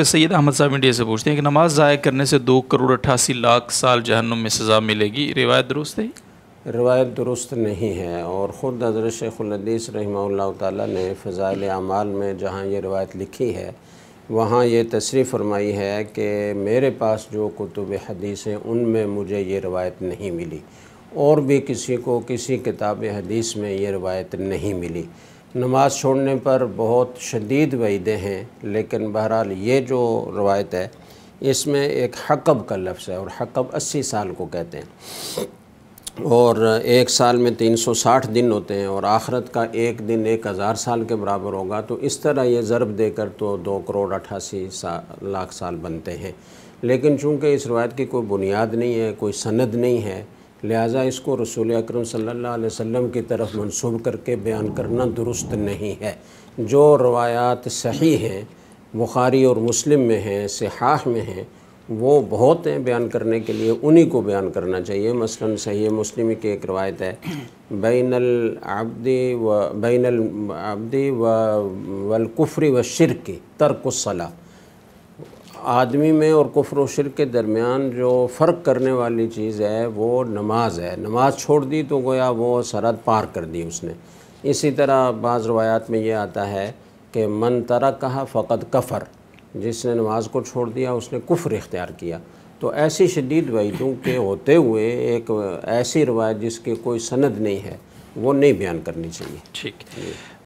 सैद अहमद साहब इंडिया से पूछते हैं कि नमाज ज़ाय करने से दो करोड़ अट्ठासी लाख साल जहनम में सज़ा मिलेगी रिवायत दुरुस्त है रिवायत दुरुस्त नहीं है और ख़ुद हजरत शेखुलदीस रही ताली ने अमाल में जहाँ ये रिवायत लिखी है वहाँ ये तशरी फरमाई है कि मेरे पास जो कुतुब हदीस हैं उनमें मुझे ये रवायत नहीं मिली और भी किसी को किसी किताब हदीस में ये रवायत नहीं मिली नमाज़ छोड़ने पर बहुत शदीद वहीदे हैं लेकिन बहरहाल ये जो रवायत है इसमें एक हकब का लफ्ज़ है और हकब अस्सी साल को कहते हैं और एक साल में तीन सौ साठ दिन होते हैं और आखरत का एक दिन एक हज़ार साल के बराबर होगा तो इस तरह ये ज़रब देकर तो दो करोड़ अट्ठासी सा, लाख साल बनते हैं लेकिन चूँकि इस रवायत की कोई बुनियाद नहीं है कोई सनद नहीं है लिहाजा इसको रसूल अक्रम सल्लल्लाहु की तरफ मनसूब करके बयान करना दुरुस्त नहीं है जो रवायात सही हैं बुखारी और मुस्लिम में हैं सिहाह में हैं वो बहुत हैं बयान करने के लिए उन्हीं को बयान करना चाहिए मसलन सही मुस्लिम की एक रवायत है बैनल आबदी व बैनल आबदी व वलकुफ़री व शिर की तरक सलाह आदमी में और कुफर व शिर के दरमियान जो फ़र्क करने वाली चीज़ है वो नमाज है नमाज छोड़ दी तो गोया वो सरहद पार कर दी उसने इसी तरह बाज़ रवायात में ये आता है कि मन तरा कहा फ़कत कफ़र जिसने नमाज को छोड़ दिया उसने कुफर इख्तियार किया तो ऐसी शदीद वहीदों के होते हुए एक ऐसी रवायत जिसकी कोई सनद नहीं है वो नहीं बयान करनी चाहिए ठीक